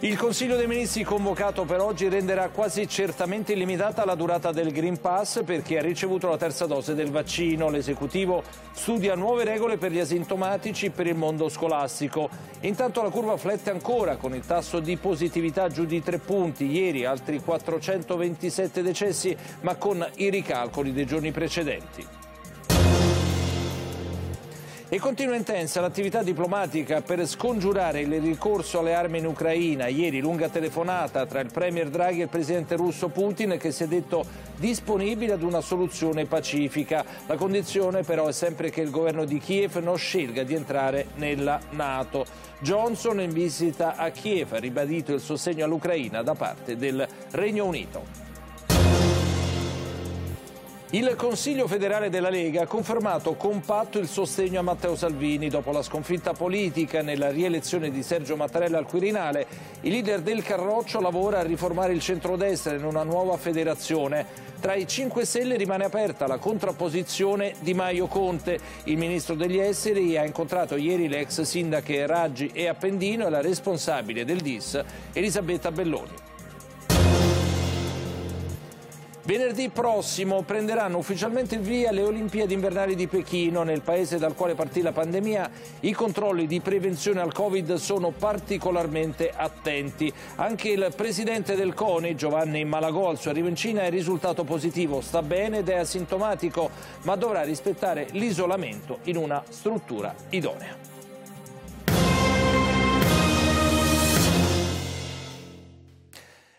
Il Consiglio dei Ministri convocato per oggi renderà quasi certamente illimitata la durata del Green Pass per chi ha ricevuto la terza dose del vaccino. L'esecutivo studia nuove regole per gli asintomatici per il mondo scolastico. Intanto la curva flette ancora con il tasso di positività giù di tre punti, ieri altri 427 decessi ma con i ricalcoli dei giorni precedenti. E continua intensa l'attività diplomatica per scongiurare il ricorso alle armi in Ucraina. Ieri lunga telefonata tra il premier Draghi e il presidente russo Putin che si è detto disponibile ad una soluzione pacifica. La condizione però è sempre che il governo di Kiev non scelga di entrare nella Nato. Johnson in visita a Kiev ha ribadito il sostegno all'Ucraina da parte del Regno Unito. Il Consiglio federale della Lega ha confermato compatto il sostegno a Matteo Salvini. Dopo la sconfitta politica nella rielezione di Sergio Mattarella al Quirinale, il leader del Carroccio lavora a riformare il centrodestra in una nuova federazione. Tra i 5 Stelle rimane aperta la contrapposizione di Maio Conte. Il ministro degli Esteri ha incontrato ieri le ex sindache Raggi e Appendino e la responsabile del DIS, Elisabetta Belloni. Venerdì prossimo prenderanno ufficialmente via le Olimpiadi invernali di Pechino, nel paese dal quale partì la pandemia. I controlli di prevenzione al Covid sono particolarmente attenti. Anche il presidente del CONI, Giovanni Malagò, al suo arrivo in Cina è risultato positivo, sta bene ed è asintomatico, ma dovrà rispettare l'isolamento in una struttura idonea.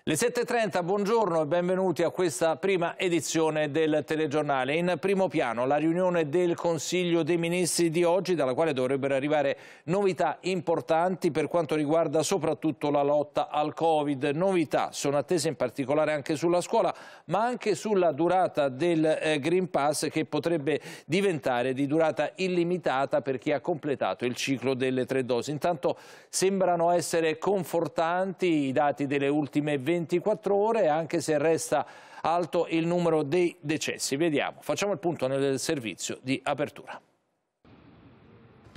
Le 7.30, buongiorno e benvenuti a questa prima edizione del telegiornale. In primo piano la riunione del Consiglio dei Ministri di oggi, dalla quale dovrebbero arrivare novità importanti per quanto riguarda soprattutto la lotta al Covid. Novità sono attese in particolare anche sulla scuola, ma anche sulla durata del eh, Green Pass che potrebbe diventare di durata illimitata per chi ha completato il ciclo delle tre dosi. Intanto sembrano essere confortanti i dati delle ultime 20 24 ore anche se resta alto il numero dei decessi. Vediamo, facciamo il punto nel servizio di apertura.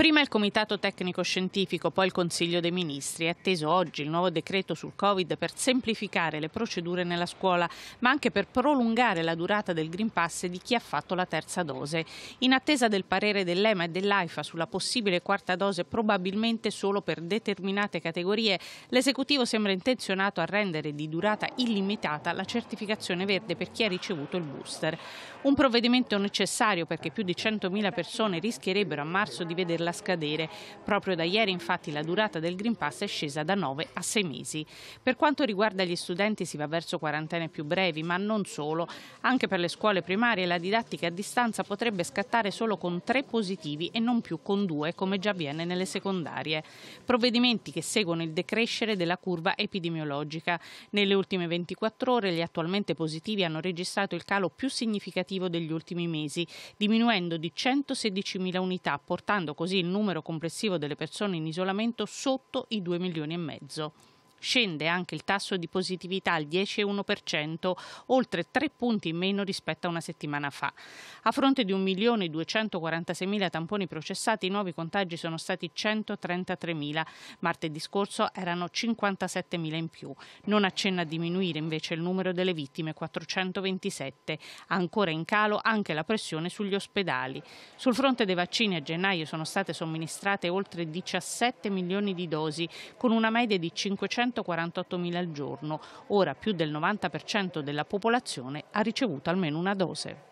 Prima il Comitato Tecnico Scientifico, poi il Consiglio dei Ministri. È atteso oggi il nuovo decreto sul Covid per semplificare le procedure nella scuola, ma anche per prolungare la durata del Green Pass di chi ha fatto la terza dose. In attesa del parere dell'EMA e dell'AIFA sulla possibile quarta dose, probabilmente solo per determinate categorie, l'esecutivo sembra intenzionato a rendere di durata illimitata la certificazione verde per chi ha ricevuto il booster. Un provvedimento necessario perché più di 100.000 persone rischierebbero a marzo di vederla farla scadere. Proprio da ieri infatti la durata del Green Pass è scesa da 9 a 6 mesi. Per quanto riguarda gli studenti si va verso quarantene più brevi, ma non solo. Anche per le scuole primarie la didattica a distanza potrebbe scattare solo con tre positivi e non più con due, come già avviene nelle secondarie. Provvedimenti che seguono il decrescere della curva epidemiologica. Nelle ultime 24 ore gli attualmente positivi hanno registrato il calo più significativo degli ultimi mesi, diminuendo di 116.000 unità, portando così così il numero complessivo delle persone in isolamento sotto i 2 milioni e mezzo. Scende anche il tasso di positività al 10,1%, oltre 3 punti in meno rispetto a una settimana fa. A fronte di 1.246.000 tamponi processati, i nuovi contagi sono stati 133.000. Martedì scorso erano 57.000 in più. Non accenna a diminuire invece il numero delle vittime, 427. Ancora in calo anche la pressione sugli ospedali. Sul fronte dei vaccini a gennaio sono state somministrate oltre 17 milioni di dosi, con una media di 500 148.000 al giorno. Ora più del 90% della popolazione ha ricevuto almeno una dose.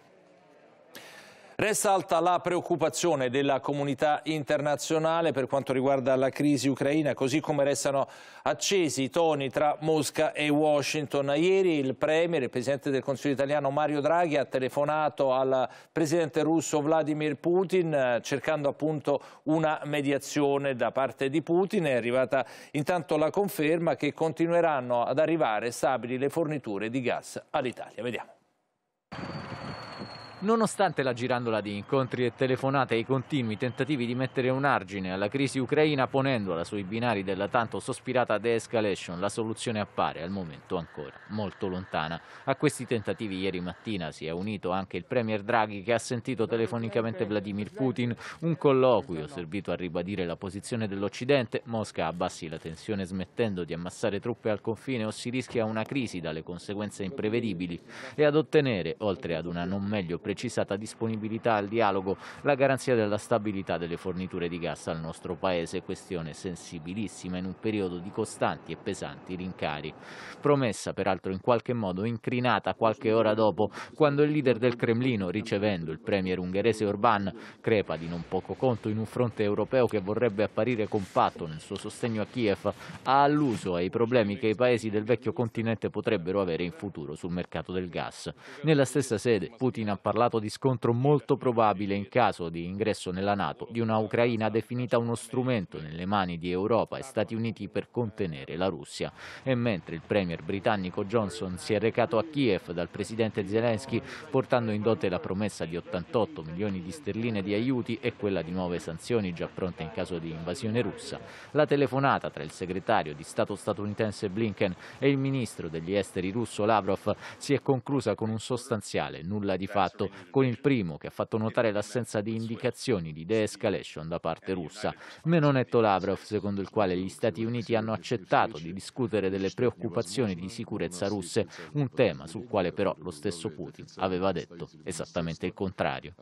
Resta alta la preoccupazione della comunità internazionale per quanto riguarda la crisi ucraina, così come restano accesi i toni tra Mosca e Washington. Ieri il Premier, il Presidente del Consiglio italiano Mario Draghi ha telefonato al Presidente russo Vladimir Putin eh, cercando appunto una mediazione da parte di Putin. È arrivata intanto la conferma che continueranno ad arrivare stabili le forniture di gas all'Italia. Vediamo. Nonostante la girandola di incontri e telefonate e i continui tentativi di mettere un argine alla crisi ucraina ponendola sui binari della tanto sospirata de-escalation, la soluzione appare al momento ancora molto lontana. A questi tentativi ieri mattina si è unito anche il premier Draghi che ha sentito telefonicamente Vladimir Putin, un colloquio servito a ribadire la posizione dell'Occidente, Mosca abbassi la tensione smettendo di ammassare truppe al confine o si rischia una crisi dalle conseguenze imprevedibili e ad ottenere, oltre ad una non meglio precisata disponibilità al dialogo, la garanzia della stabilità delle forniture di gas al nostro Paese, questione sensibilissima in un periodo di costanti e pesanti rincari. Promessa peraltro in qualche modo incrinata qualche ora dopo, quando il leader del Cremlino, ricevendo il premier ungherese Orbán, crepa di non poco conto in un fronte europeo che vorrebbe apparire compatto nel suo sostegno a Kiev, ha alluso ai problemi che i paesi del vecchio continente potrebbero avere in futuro sul mercato del gas. Nella stessa sede Putin ha parlato parlato di scontro molto probabile in caso di ingresso nella Nato di una Ucraina definita uno strumento nelle mani di Europa e Stati Uniti per contenere la Russia. E mentre il premier britannico Johnson si è recato a Kiev dal presidente Zelensky portando in dote la promessa di 88 milioni di sterline di aiuti e quella di nuove sanzioni già pronte in caso di invasione russa, la telefonata tra il segretario di Stato statunitense Blinken e il ministro degli esteri russo Lavrov si è conclusa con un sostanziale nulla di fatto con il primo che ha fatto notare l'assenza di indicazioni di de-escalation da parte russa. Menonetto Lavrov, secondo il quale gli Stati Uniti hanno accettato di discutere delle preoccupazioni di sicurezza russe, un tema sul quale però lo stesso Putin aveva detto esattamente il contrario.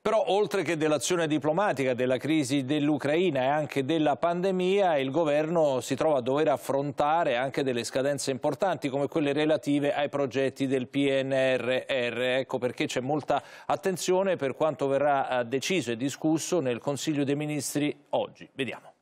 Però oltre che dell'azione diplomatica, della crisi dell'Ucraina e anche della pandemia, il governo si trova a dover affrontare anche delle scadenze importanti come quelle relative ai progetti del PNRR. PNR, ecco perché c'è molta attenzione per quanto verrà eh, deciso e discusso nel Consiglio dei Ministri oggi. Vediamo.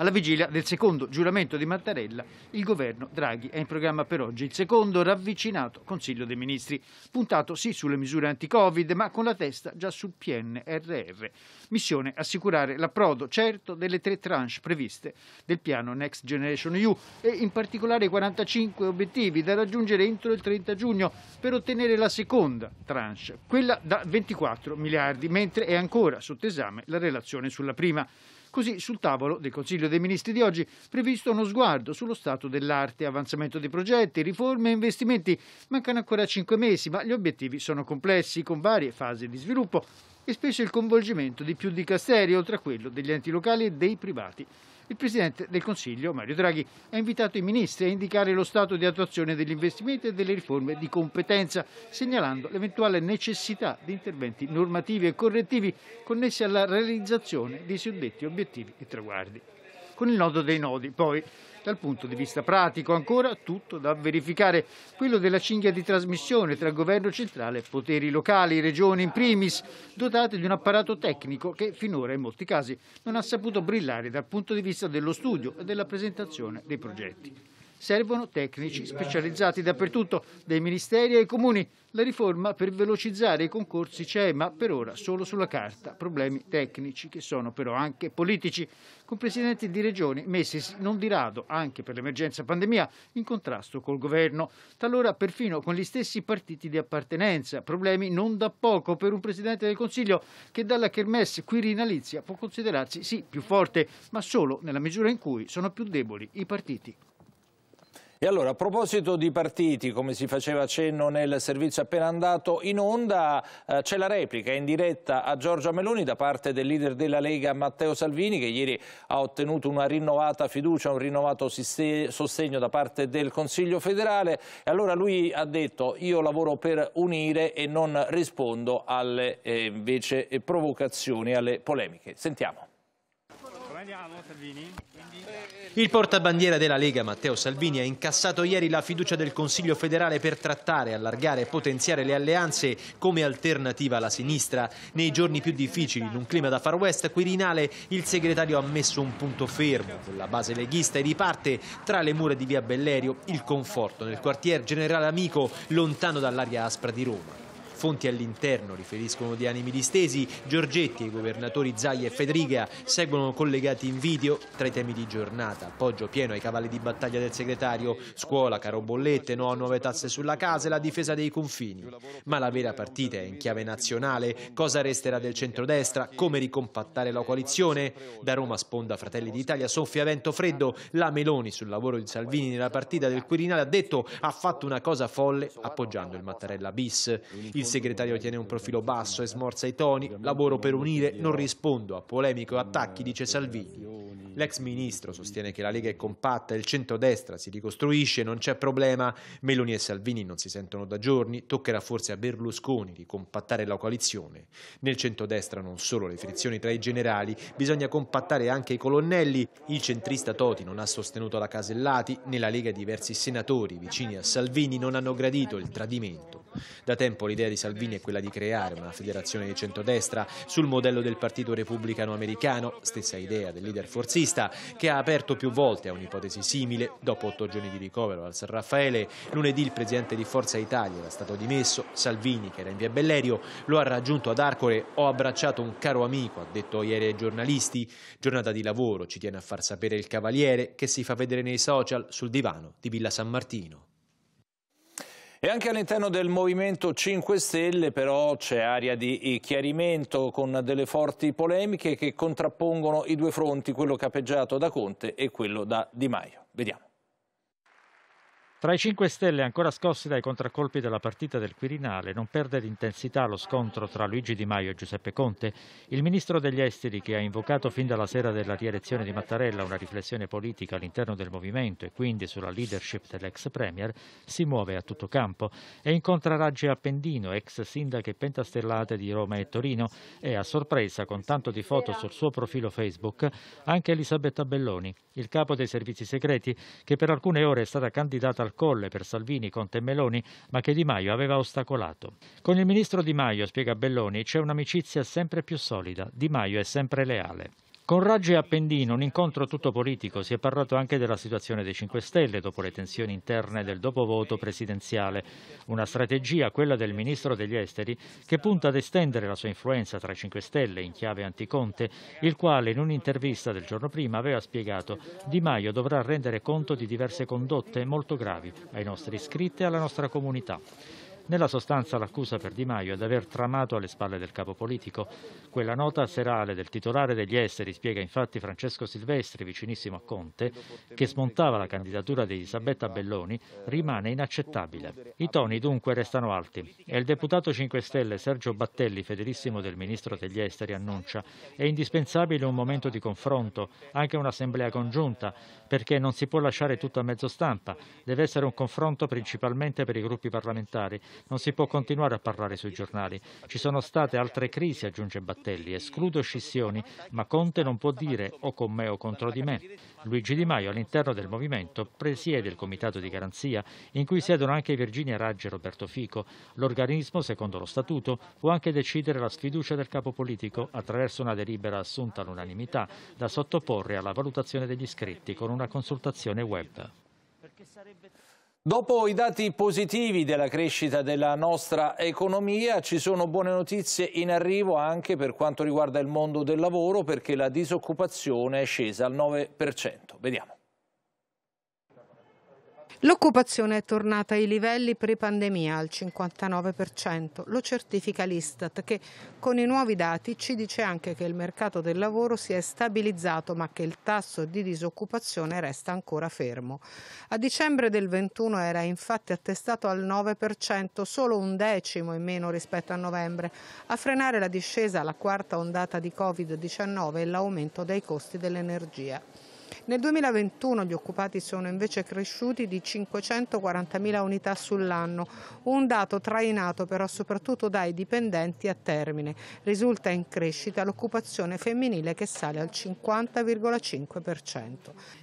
Alla vigilia del secondo giuramento di Mattarella, il governo Draghi è in programma per oggi il secondo ravvicinato Consiglio dei Ministri, puntato sì sulle misure anti-Covid, ma con la testa già sul PNRR. Missione assicurare l'approdo certo delle tre tranche previste del piano Next Generation EU e in particolare i 45 obiettivi da raggiungere entro il 30 giugno per ottenere la seconda tranche, quella da 24 miliardi, mentre è ancora sotto esame la relazione sulla prima. Così sul tavolo del Consiglio dei Ministri di oggi previsto uno sguardo sullo stato dell'arte, avanzamento dei progetti, riforme e investimenti. Mancano ancora cinque mesi, ma gli obiettivi sono complessi, con varie fasi di sviluppo e spesso il coinvolgimento di più di Casteri, oltre a quello degli enti locali e dei privati. Il Presidente del Consiglio, Mario Draghi, ha invitato i ministri a indicare lo stato di attuazione degli investimenti e delle riforme di competenza, segnalando l'eventuale necessità di interventi normativi e correttivi connessi alla realizzazione dei suddetti obiettivi e traguardi con il nodo dei nodi. Poi, dal punto di vista pratico, ancora tutto da verificare. Quello della cinghia di trasmissione tra governo centrale e poteri locali, regioni in primis, dotate di un apparato tecnico che finora in molti casi non ha saputo brillare dal punto di vista dello studio e della presentazione dei progetti. Servono tecnici specializzati dappertutto, dai ministeri ai comuni. La riforma per velocizzare i concorsi c'è, ma per ora solo sulla carta. Problemi tecnici che sono però anche politici, con presidenti di regioni messi non di rado, anche per l'emergenza pandemia, in contrasto col governo, talora perfino con gli stessi partiti di appartenenza. Problemi non da poco per un presidente del Consiglio che dalla Kermesse Quirinalizia può considerarsi sì più forte, ma solo nella misura in cui sono più deboli i partiti. E allora, a proposito di partiti, come si faceva accenno nel servizio appena andato in onda, eh, c'è la replica in diretta a Giorgia Meloni da parte del leader della Lega Matteo Salvini, che ieri ha ottenuto una rinnovata fiducia, un rinnovato sostegno da parte del Consiglio federale. E allora lui ha detto, io lavoro per unire e non rispondo alle eh, invece, provocazioni, alle polemiche. Sentiamo. Il portabandiera della Lega Matteo Salvini ha incassato ieri la fiducia del Consiglio federale per trattare, allargare e potenziare le alleanze come alternativa alla sinistra. Nei giorni più difficili, in un clima da far west Quirinale, il segretario ha messo un punto fermo con la base leghista e riparte tra le mura di via Bellerio il conforto nel quartier Generale Amico, lontano dall'aria aspra di Roma. Fonti all'interno riferiscono di animi distesi, Giorgetti e i governatori Zaia e Fedriga seguono collegati in video tra i temi di giornata. Appoggio pieno ai cavalli di battaglia del segretario, scuola, caro bollette, no a nuove tasse sulla casa e la difesa dei confini. Ma la vera partita è in chiave nazionale, cosa resterà del centrodestra, come ricompattare la coalizione. Da Roma sponda Fratelli d'Italia soffia vento freddo, la Meloni sul lavoro di Salvini nella partita del Quirinale ha detto ha fatto una cosa folle appoggiando il Mattarella bis. Il segretario tiene un profilo basso e smorza i toni, lavoro per unire, non rispondo a polemiche o attacchi, dice Salvini. L'ex ministro sostiene che la Lega è compatta, il centrodestra si ricostruisce, non c'è problema. Meloni e Salvini non si sentono da giorni, toccherà forse a Berlusconi ricompattare la coalizione. Nel centrodestra non solo le frizioni tra i generali, bisogna compattare anche i colonnelli. Il centrista Toti non ha sostenuto la Casellati, nella Lega diversi senatori vicini a Salvini non hanno gradito il tradimento. Da tempo l'idea di Salvini è quella di creare una federazione di centrodestra sul modello del Partito Repubblicano Americano, stessa idea del leader forzista, che ha aperto più volte a un'ipotesi simile dopo otto giorni di ricovero al San Raffaele. Lunedì il presidente di Forza Italia era stato dimesso, Salvini, che era in via Bellerio, lo ha raggiunto ad Arcore, ho abbracciato un caro amico, ha detto ieri ai giornalisti, giornata di lavoro, ci tiene a far sapere il Cavaliere che si fa vedere nei social sul divano di Villa San Martino. E anche all'interno del Movimento 5 Stelle però c'è aria di eh, chiarimento con delle forti polemiche che contrappongono i due fronti, quello capeggiato da Conte e quello da Di Maio. Vediamo. Tra i 5 Stelle, ancora scossi dai contraccolpi della partita del Quirinale, non perde l'intensità lo scontro tra Luigi Di Maio e Giuseppe Conte. Il ministro degli Esteri, che ha invocato fin dalla sera della rielezione di Mattarella una riflessione politica all'interno del movimento e quindi sulla leadership dell'ex Premier, si muove a tutto campo e incontra Raggi Appendino, ex sindache pentastellate di Roma e Torino, e a sorpresa, con tanto di foto sul suo profilo Facebook, anche Elisabetta Belloni, il capo dei servizi segreti, che per alcune ore è stata candidata al colle per Salvini, Conte e Meloni, ma che Di Maio aveva ostacolato. Con il ministro Di Maio, spiega Belloni, c'è un'amicizia sempre più solida, Di Maio è sempre leale. Con Raggi e Appendino, un incontro tutto politico, si è parlato anche della situazione dei 5 Stelle dopo le tensioni interne del dopovoto presidenziale. Una strategia, quella del ministro degli esteri, che punta ad estendere la sua influenza tra i 5 Stelle in chiave anticonte, il quale in un'intervista del giorno prima aveva spiegato Di Maio dovrà rendere conto di diverse condotte molto gravi ai nostri iscritti e alla nostra comunità. Nella sostanza l'accusa per Di Maio è di aver tramato alle spalle del capo politico. Quella nota serale del titolare degli esteri spiega infatti Francesco Silvestri, vicinissimo a Conte, che smontava la candidatura di Elisabetta Belloni, rimane inaccettabile. I toni dunque restano alti e il deputato 5 Stelle Sergio Battelli, fedelissimo del ministro degli esteri, annuncia è indispensabile un momento di confronto, anche un'assemblea congiunta, perché non si può lasciare tutto a mezzo stampa, deve essere un confronto principalmente per i gruppi parlamentari non si può continuare a parlare sui giornali. Ci sono state altre crisi, aggiunge Battelli. Escludo scissioni, ma Conte non può dire o con me o contro di me. Luigi Di Maio, all'interno del movimento, presiede il comitato di garanzia, in cui siedono anche Virginia Raggi e Roberto Fico. L'organismo, secondo lo statuto, può anche decidere la sfiducia del capo politico attraverso una delibera assunta all'unanimità da sottoporre alla valutazione degli iscritti con una consultazione web. Perché sarebbe... Dopo i dati positivi della crescita della nostra economia ci sono buone notizie in arrivo anche per quanto riguarda il mondo del lavoro perché la disoccupazione è scesa al 9%. Vediamo. L'occupazione è tornata ai livelli pre-pandemia al 59%, lo certifica l'Istat che con i nuovi dati ci dice anche che il mercato del lavoro si è stabilizzato ma che il tasso di disoccupazione resta ancora fermo. A dicembre del 21 era infatti attestato al 9%, solo un decimo in meno rispetto a novembre, a frenare la discesa la quarta ondata di Covid-19 e l'aumento dei costi dell'energia. Nel 2021 gli occupati sono invece cresciuti di 540.000 unità sull'anno, un dato trainato però soprattutto dai dipendenti a termine. Risulta in crescita l'occupazione femminile che sale al 50,5%.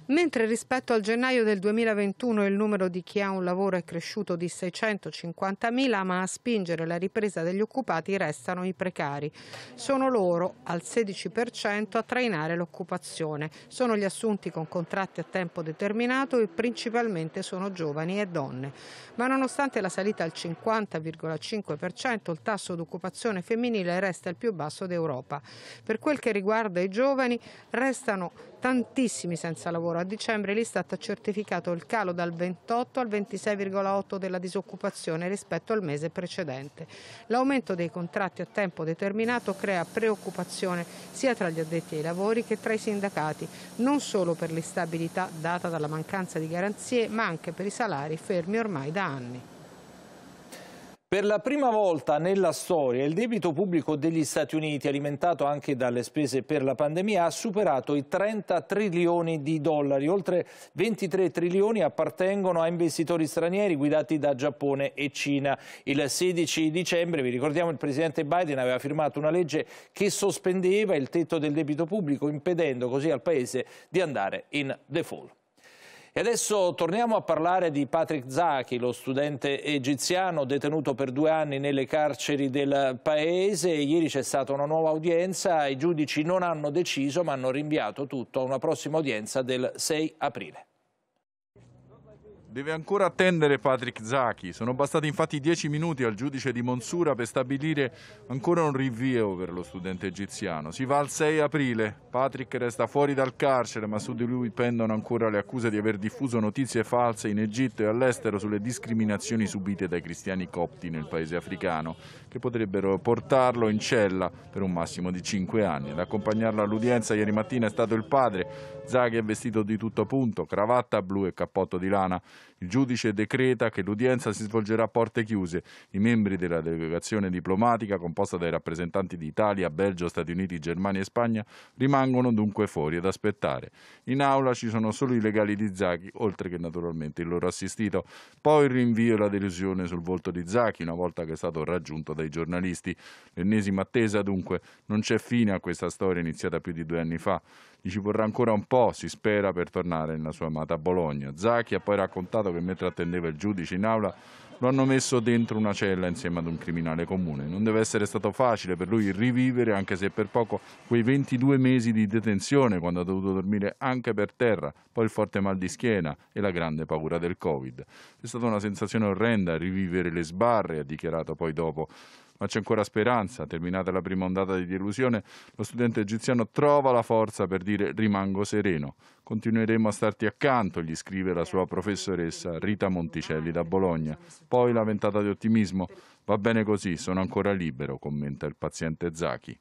Mentre rispetto al gennaio del 2021 il numero di chi ha un lavoro è cresciuto di 650.000, ma a spingere la ripresa degli occupati restano i precari. Sono loro al 16% a trainare l'occupazione. Sono gli assunti assunti con contratti a tempo determinato e principalmente sono giovani e donne. Ma nonostante la salita al 50,5%, il tasso di occupazione femminile resta il più basso d'Europa. Per quel che riguarda i giovani, restano tantissimi senza lavoro. A dicembre l'Istat ha certificato il calo dal 28 al 26,8 della disoccupazione rispetto al mese precedente. L'aumento dei contratti a tempo determinato crea preoccupazione sia tra gli addetti ai lavori che tra i sindacati, non solo per l'instabilità data dalla mancanza di garanzie, ma anche per i salari fermi ormai da anni. Per la prima volta nella storia il debito pubblico degli Stati Uniti, alimentato anche dalle spese per la pandemia, ha superato i 30 trilioni di dollari. Oltre 23 trilioni appartengono a investitori stranieri guidati da Giappone e Cina. Il 16 dicembre, vi ricordiamo, il presidente Biden aveva firmato una legge che sospendeva il tetto del debito pubblico, impedendo così al Paese di andare in default. E adesso torniamo a parlare di Patrick Zaki, lo studente egiziano detenuto per due anni nelle carceri del paese. Ieri c'è stata una nuova udienza, i giudici non hanno deciso ma hanno rinviato tutto a una prossima udienza del 6 aprile. Deve ancora attendere Patrick Zachi. Sono bastati infatti dieci minuti al giudice di Monsura per stabilire ancora un rinvio per lo studente egiziano. Si va al 6 aprile. Patrick resta fuori dal carcere, ma su di lui pendono ancora le accuse di aver diffuso notizie false in Egitto e all'estero sulle discriminazioni subite dai cristiani copti nel paese africano, che potrebbero portarlo in cella per un massimo di cinque anni. Ad accompagnarlo all'udienza ieri mattina è stato il padre. Zaghi è vestito di tutto punto, cravatta blu e cappotto di lana. Il giudice decreta che l'udienza si svolgerà a porte chiuse. I membri della delegazione diplomatica, composta dai rappresentanti di Italia, Belgio, Stati Uniti, Germania e Spagna, rimangono dunque fuori ad aspettare. In aula ci sono solo i legali di Zaghi, oltre che naturalmente il loro assistito. Poi il rinvio e la delusione sul volto di Zaghi, una volta che è stato raggiunto dai giornalisti. L'ennesima attesa dunque non c'è fine a questa storia iniziata più di due anni fa. Gli ci vorrà ancora un po', si spera, per tornare nella sua amata Bologna. Zacchi ha poi raccontato che mentre attendeva il giudice in aula lo hanno messo dentro una cella insieme ad un criminale comune. Non deve essere stato facile per lui rivivere, anche se per poco, quei 22 mesi di detenzione quando ha dovuto dormire anche per terra, poi il forte mal di schiena e la grande paura del Covid. È stata una sensazione orrenda rivivere le sbarre, ha dichiarato poi dopo. Ma c'è ancora speranza. Terminata la prima ondata di delusione, lo studente egiziano trova la forza per dire rimango sereno. Continueremo a starti accanto, gli scrive la sua professoressa Rita Monticelli da Bologna. Poi la ventata di ottimismo. Va bene così, sono ancora libero, commenta il paziente Zachi.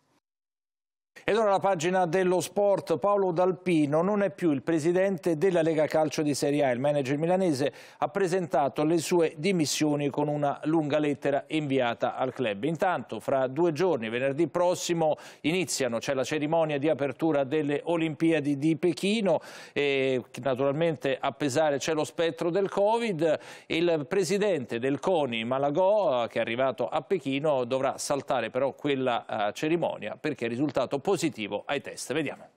Ed ora la pagina dello sport, Paolo D'Alpino non è più il presidente della Lega Calcio di Serie A, il manager milanese ha presentato le sue dimissioni con una lunga lettera inviata al club. Intanto fra due giorni, venerdì prossimo, iniziano, c'è la cerimonia di apertura delle Olimpiadi di Pechino e naturalmente a pesare c'è lo spettro del Covid, il presidente del CONI Malagò che è arrivato a Pechino dovrà saltare però quella eh, cerimonia perché è risultato positivo ai test. Vediamo.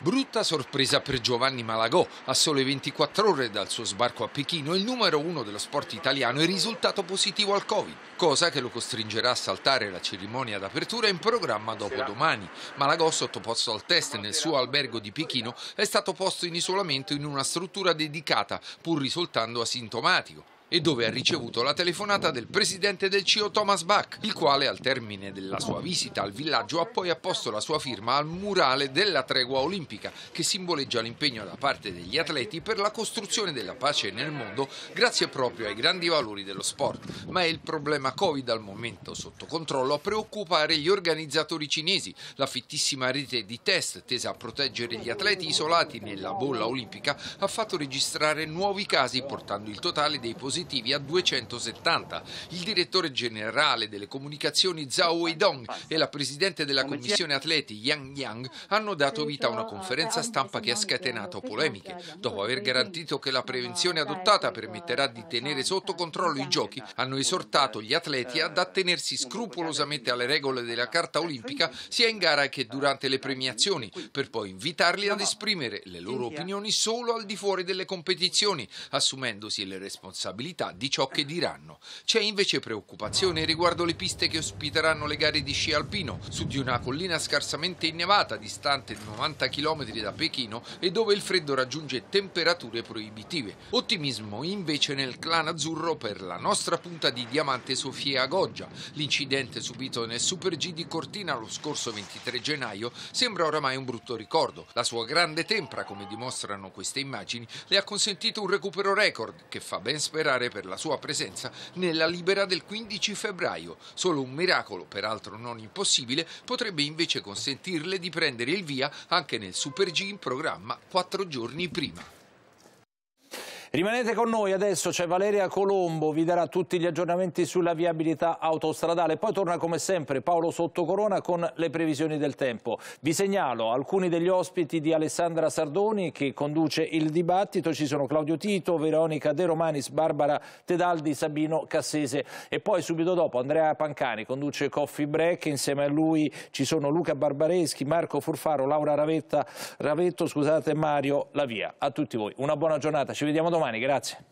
Brutta sorpresa per Giovanni Malagò. A sole 24 ore dal suo sbarco a Pechino, il numero uno dello sport italiano è risultato positivo al Covid, cosa che lo costringerà a saltare la cerimonia d'apertura in programma dopo domani. Malagò, sottoposto al test nel suo albergo di Pechino, è stato posto in isolamento in una struttura dedicata, pur risultando asintomatico e dove ha ricevuto la telefonata del presidente del CIO Thomas Bach, il quale al termine della sua visita al villaggio ha poi apposto la sua firma al murale della tregua olimpica che simboleggia l'impegno da parte degli atleti per la costruzione della pace nel mondo grazie proprio ai grandi valori dello sport. Ma è il problema Covid al momento sotto controllo a preoccupare gli organizzatori cinesi, la fittissima rete di test tesa a proteggere gli atleti isolati nella bolla olimpica ha fatto registrare nuovi casi portando il totale dei positivi positivi a 270. Il direttore generale delle comunicazioni Zhao Weidong e la presidente della commissione atleti Yang Yang hanno dato vita a una conferenza stampa che ha scatenato polemiche. Dopo aver garantito che la prevenzione adottata permetterà di tenere sotto controllo i giochi, hanno esortato gli atleti ad attenersi scrupolosamente alle regole della Carta Olimpica sia in gara che durante le premiazioni, per poi invitarli ad esprimere le loro opinioni solo al di fuori delle competizioni, assumendosi le responsabilità probabilità di ciò che diranno. C'è invece preoccupazione riguardo le piste che ospiteranno le gare di sci alpino su di una collina scarsamente innevata distante 90 km da Pechino e dove il freddo raggiunge temperature proibitive. Ottimismo invece nel clan azzurro per la nostra punta di diamante Sofia Goggia. L'incidente subito nel Super G di Cortina lo scorso 23 gennaio sembra oramai un brutto ricordo. La sua grande tempra, come dimostrano queste immagini, le ha consentito un recupero record che fa ben sperare ringraziare per la sua presenza nella libera del 15 febbraio. Solo un miracolo, peraltro non impossibile, potrebbe invece consentirle di prendere il via anche nel Super G in programma quattro giorni prima. Rimanete con noi adesso, c'è Valeria Colombo, vi darà tutti gli aggiornamenti sulla viabilità autostradale. Poi torna come sempre Paolo Sottocorona con le previsioni del tempo. Vi segnalo alcuni degli ospiti di Alessandra Sardoni che conduce il dibattito. Ci sono Claudio Tito, Veronica De Romanis, Barbara Tedaldi, Sabino Cassese e poi subito dopo Andrea Pancani conduce Coffee Break. Insieme a lui ci sono Luca Barbareschi, Marco Furfaro, Laura Ravetta, Ravetto scusate, Mario Lavia. A tutti voi una buona giornata, ci vediamo dopo domani, grazie.